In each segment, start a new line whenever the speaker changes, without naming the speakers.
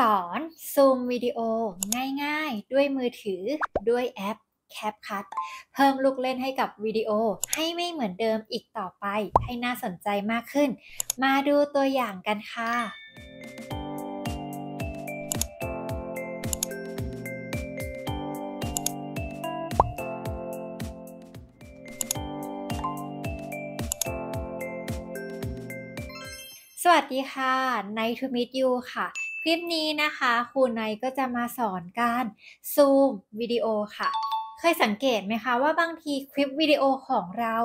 สอน ซูมวิดีโอง่ายๆ ด้วยมือถือด้วยแอป CapCut เพิ่มลูกเล่นให้กับวิดีโอให้ไม่เหมือนเดิมอีกต่อไป ให้น่าสนใจมากขึ้น มาดูตัวอย่างกันค่ะ สวัสดีค่ะ Night to meet you ค่ะคลิปนี้นะคะครูายก็จะมาสอนการซูมวิดีโอค่ะ เคยสังเกตไหมคะว่าบางทีคลิปวิดีโอของเรา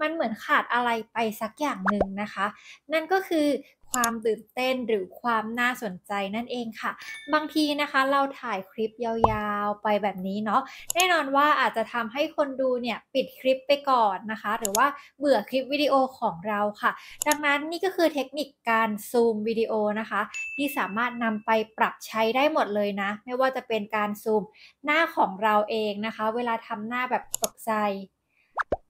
มันเหมือนขาดอะไรไปสักอย่างหนึ่งนะคะ นั่นก็คือความตื่นเต้นหรือความน่าสนใจนั่นเองค่ะ บางทีนะคะเราถ่ายคลิปยาวไปแบบนี้เนาะแน่นอนว่าอาจจะทำให้คนดูเนี่ย ปิดคลิปไปก่อนนะคะหรือว่าเบื่อคลิปวิดีโอของเราค่ะ ดังนั้นนี่ก็คือเทคนิคการซูมวิดีโอนะคะ ที่สามารถนำไปปรับใช้ได้หมดเลยนะ ไม่ว่าจะเป็นการซูมหน้าของเราเองนะคะ เวลาทำหน้าแบบตกใจ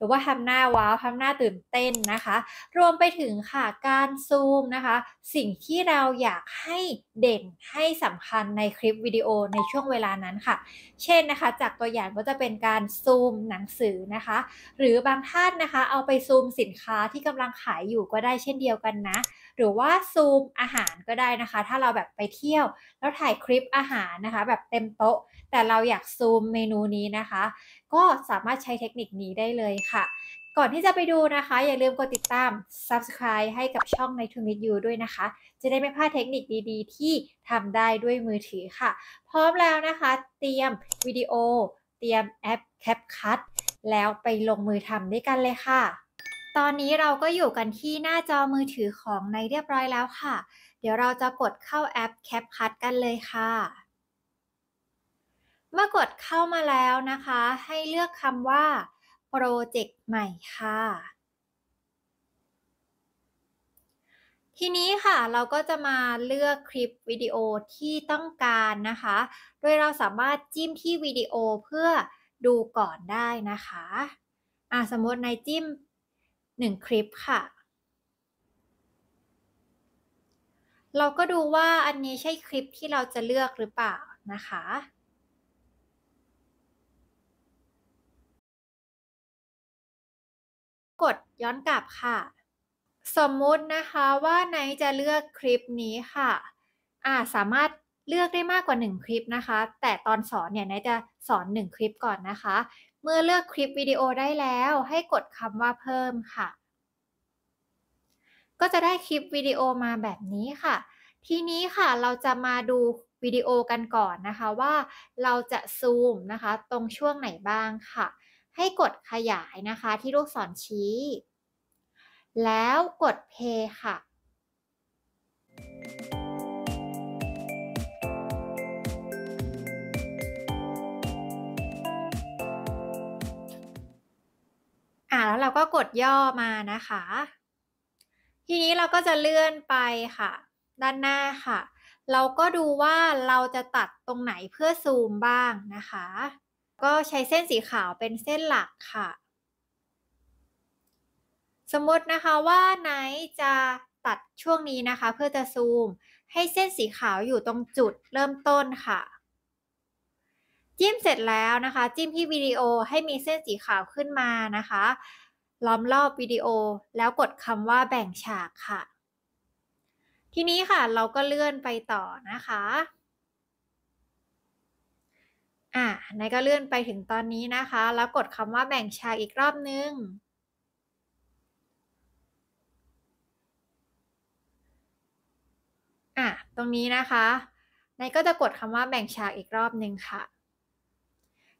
หรือว่าทำหน้าว้าวทำหน้าตื่นเต้นนะคะ รวมไปถึงค่ะการซูมนะคะ สิ่งที่เราอยากให้เด่นให้สำคัญในคลิปวิดีโอในช่วงเวลานั้นค่ะ เช่นนะคะ จากตัวอย่างก็จะเป็นการซูมหนังสือนะคะ หรือบางท่านนะคะเอาไปซูมสินค้าที่กำลังขายอยู่ก็ได้เช่นเดียวกันนะ หรือว่าซูมอาหารก็ได้นะคะ ถ้าเราแบบไปเที่ยว แล้วถ่ายคลิปอาหารนะคะ แบบเต็มโต๊ะ แต่เราอยากซูมเมนูนี้นะคะก็สามารถใช้เทคนิคนี้ได้เลยค่ะค่ะก่อนที่จะไปดูนะคะ อย่าลืมกดติดตาม subscribe ให้กับช่องใน t o m e e t You ด้วยนะคะ จะได้ไม่พลาดเทคนิคดีๆ ที่ทำได้ด้วยมือถือค่ะ พร้อมแล้วนะคะ เตรียมวิดีโอ เตรียมแอป CapCut แล้วไปลงมือทำด้วยกันเลยค่ะ ตอนนี้เราก็อยู่กันที่หน้าจอมือถือของในเรียบร้อยแล้วค่ะ เดี๋ยวเราจะกดเข้าแอป CapCut กันเลยค่ะ เมื่อกดเข้ามาแล้วนะคะ ให้เลือกคำว่าโปรเจกต์ใหม่ค่ะ ทีนี้ค่ะเราก็จะมาเลือกคลิปวิดีโอที่ต้องการนะคะ โดยเราสามารถ จิ้มที่ วิดีโอเพื่อดูก่อนได้นะคะ อ่าสมมติในจิ้ม1คลิปค่ะ เราก็ดูว่าอันนี้ใช่ คลิปที่เราจะเลือกหรือเปล่านะคะกดย้อนกลับค่ะ สมมุตินะคะว่าไนจะเลือกคลิปนี้ค่ะอ่าสามารถเลือกได้มากกว่า 1 คลิปนะคะ แต่ตอนสอนเนี่ยไนจะสอน 1 คลิปก่อนนะคะเมื่อเลือกคลิปวิดีโอได้แล้วให้กดคำว่าเพิ่มค่ะ ก็จะได้คลิป วิดีโอมาแบบนี้ค่ะ ทีนี้ค่ะเราจะมาดู วิดีโอกันก่อนนะคะว่าเราจะซูมนะคะ ตรงช่วงไหนบ้างค่ะให้กดขยายนะคะที่ลูกศรชี้ แล้วกดเพย์ค่ะ อ่าแล้วเราก็กดย่อมานะคะ ทีนี้เราก็จะเลื่อนไปค่ะ ด้านหน้าค่ะ เราก็ดูว่าเราจะตัดตรงไหนเพื่อซูมบ้างนะคะก็ใช้เส้นสีขาวเป็นเส้นหลักค่ะ สมมตินะคะว่าไนจะตัดช่วงนี้นะคะ เพื่อจะซูมให้เส้นสีขาวอยู่ตรงจุดเริ่มต้นค่ะ จิ้มเสร็จแล้วนะคะ จิ้มที่วิดีโอให้มีเส้นสีขาวขึ้นมานะคะ ล้อมรอบวิดีโอ แล้วกดคำว่าแบ่งฉากค่ะ ทีนี้ค่ะเราก็เลื่อนไปต่อนะคะนายก็เลื่อนไปถึงตอนนี้นะคะ แล้วกดคำว่าแบ่งฉากอีกรอบนึงอ่ะ ตรงนี้นะคะนายก็จะกดคำว่าแบ่งฉากอีกรอบหนึ่งค่ะ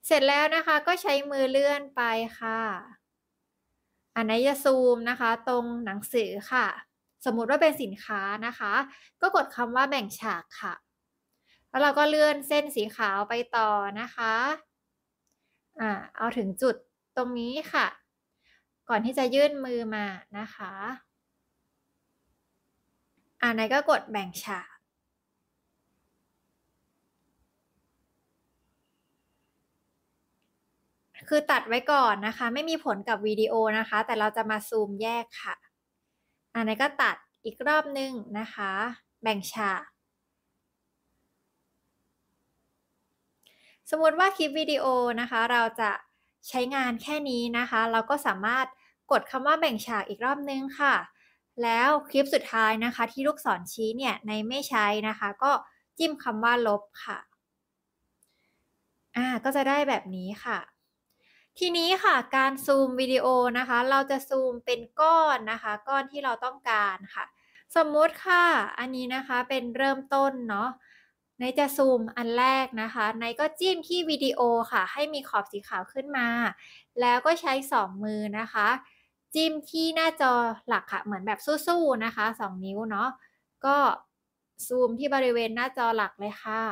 เสร็จแล้วนะคะก็ใช้มือเลื่อนไปค่ะ อันนี้จะซูมนะคะตรงหนังสือค่ะ สมมุติว่าเป็นสินค้านะคะ ก็กดคำว่าแบ่งฉากค่ะแล้วเราก็เลื่อนเส้นสีขาวไปต่อนะคะ อ่า เอาถึงจุดตรงนี้ค่ะ ก่อนที่จะยื่นมือมานะคะ อ่าไหนก็กดแบ่งฉาก คือตัดไว้ก่อนนะคะ ไม่มีผลกับวิดีโอนะคะ แต่เราจะมาซูมแยกค่ะอันนี้ก็ตัดอีกรอบนึงนะคะ แบ่งฉากสมมติว่าคลิปวิดีโอนะคะ เราจะใช้งานแค่นี้นะคะ เราก็สามารถกดคำว่าแบ่งฉากอีกรอบนึงค่ะ แล้วคลิปสุดท้ายนะคะที่ลูกศรชี้เนี่ยในไม่ใช้นะคะ ก็จิ้มคำว่าลบค่ะอ่าก็จะได้แบบนี้ค่ะ ทีนี้ค่ะการซูมวิดีโอนะคะ เราจะซูมเป็นก้อนนะคะ ก้อนที่เราต้องการค่ะ สมมติค่ะอันนี้นะคะเป็นเริ่มต้นเนาะในจะซูมอันแรกนะคะในก็จิ้มที่วิดีโอค่ะ ให้มีขอบสีขาวขึ้นมา แล้วก็ใช้ 2 มือนะคะ จิ้มที่หน้าจอหลักค่ะเหมือนแบบสู้ๆนะคะ 2 นิ้วเนาะก็ซูมที่บริเวณหน้าจอหลักเลยค่ะ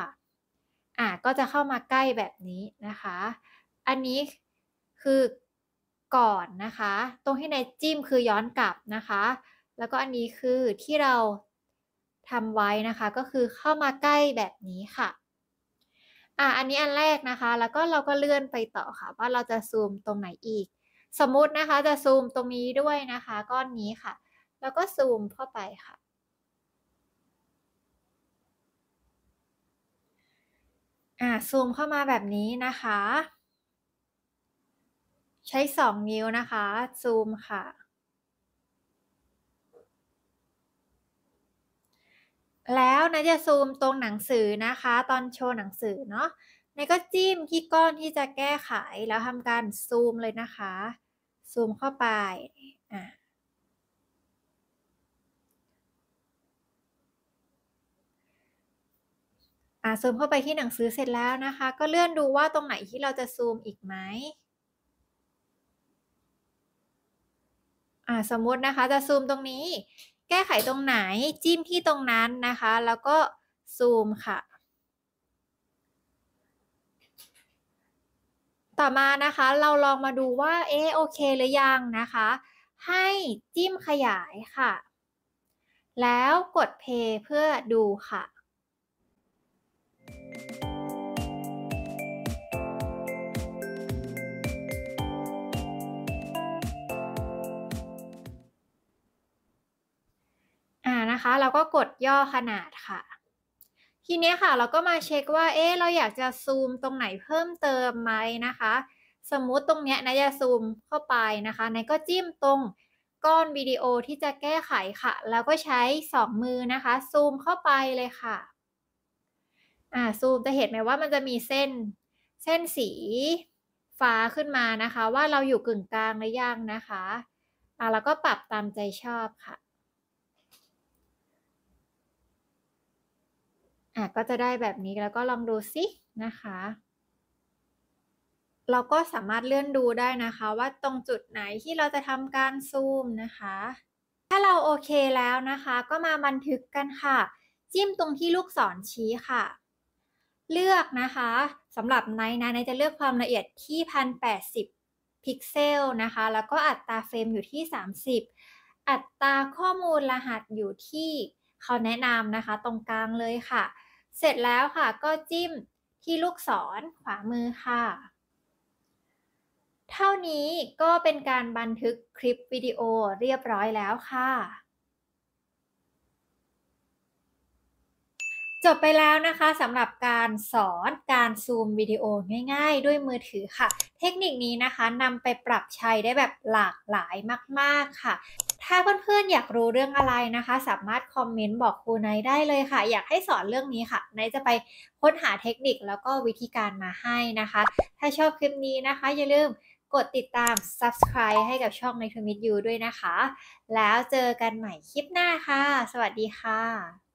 อ่ะ ก็จะเข้ามาใกล้แบบนี้นะคะ อันนี้คือก่อนนะคะ ตรงที่ในจิ้มคือย้อนกลับนะคะ แล้วก็อันนี้คือที่เราทำไว้นะคะก็คือเข้ามาใกล้แบบนี้ค่ะอ่ะอันนี้อันแรกนะคะแล้วก็เราก็เลื่อนไปต่อค่ะ ว่าเราจะซูมตรงไหนอีก สมมุตินะคะจะซูมตรงนี้ด้วยนะคะ ก้อนนี้ค่ะ แล้วก็ซูมเข้าไปค่ะอ่าซูมเข้ามาแบบนี้นะคะ ใช้สองนิ้วนะคะซูมค่ะแล้วนะจะซูมตรงหนังสือนะคะตอนโชว์หนังสือเนาะนายก็จิ้มที่ก้อนที่จะแก้ไขแล้วทำการซูมเลยนะคะ ซูมเข้าไปอ่าอ่ะซูมเข้าไปที่หนังสือเสร็จแล้วนะคะก็เลื่อนดูว่าตรงไหนที่เราจะซูมอีกไหมอ่าสมมตินะคะจะซูมตรงนี้แก้ไข ตรงไหนจิ้มที่ตรงนั้นนะคะ แล้วก็ ซูม ค่ะ ต่อมานะคะเราลองมาดูว่าเอโอเค หรือยังนะคะ ให้จิ้มขยายค่ะ แล้วกด เพย์เพื่อดูค่ะคะเราก็กดย่อขนาดค่ะ ทีนี้ค่ะเราก็มาเช็คว่า เอ๊ะเราอยากจะซูมตรงไหนเพิ่มเติมไหมนะคะ สมมุติตรงเนี้ยนะจะซูมเข้าไปนะคะนายก็จิ้มตรงก้อนวิดีโอที่จะแก้ไขค่ะ แล้วก็ใช้ 2 มือนะคะ ซูมเข้าไปเลยค่ะอ่าซูมจะเห็นไหมว่ามันจะมีเส้นเส้นสีฟ้าขึ้นมานะคะ ว่าเราอยู่กึ่งกลางหรือยังนะคะอ่าแล้วก็ปรับตามใจชอบค่ะอ่ะก็จะได้แบบนี้แล้วก็ลองดูสินะคะ เราก็สามารถเลื่อนดูได้นะคะ ว่าตรงจุดไหนที่เราจะทำการซูมนะคะ ถ้าเราโอเคแล้วนะคะ ก็มาบันทึกกันค่ะ จิ้มตรงที่ลูกศรชี้ค่ะ เลือกนะคะสำหรับไนนะไนจะเลือกความละเอียดที่1080พิกเซลนะคะ แล้วก็อัตราเฟรมอยู่ที่ 30 อัตราข้อมูลรหัสอยู่ที่เขาแนะนำนะคะตรงกลางเลยค่ะ เสร็จแล้วค่ะก็จิ้มที่ลูกศรขวามือค่ะ เท่านี้ก็เป็นการบันทึกคลิปวิดีโอเรียบร้อยแล้วค่ะบไปแล้วนะคะสำหรับการสอนการซูมวิดีโอง่ายๆ ด้วยมือถือค่ะ เทคนิคนี้นะคะนำไปปรับใช้ได้แบบหลากหลายมากๆค่ะ ถ้าเพื่อนๆ อยากรู้เรื่องอะไรนะคะ สามารถคอมเมนต์บอกครูไนได้เลยค่ะ อยากให้สอนเรื่องนี้ค่ะไนจะไปค้นหาเทคนิคแล้วก็วิธีการมาให้นะคะ ถ้าชอบคลิปนี้นะคะ อย่าลืมกดติดตาม subscribe ให้กับช่องในทวิตยูด้วยนะคะ แล้วเจอกันใหม่คลิปหน้าค่ะสวัสดีค่ะ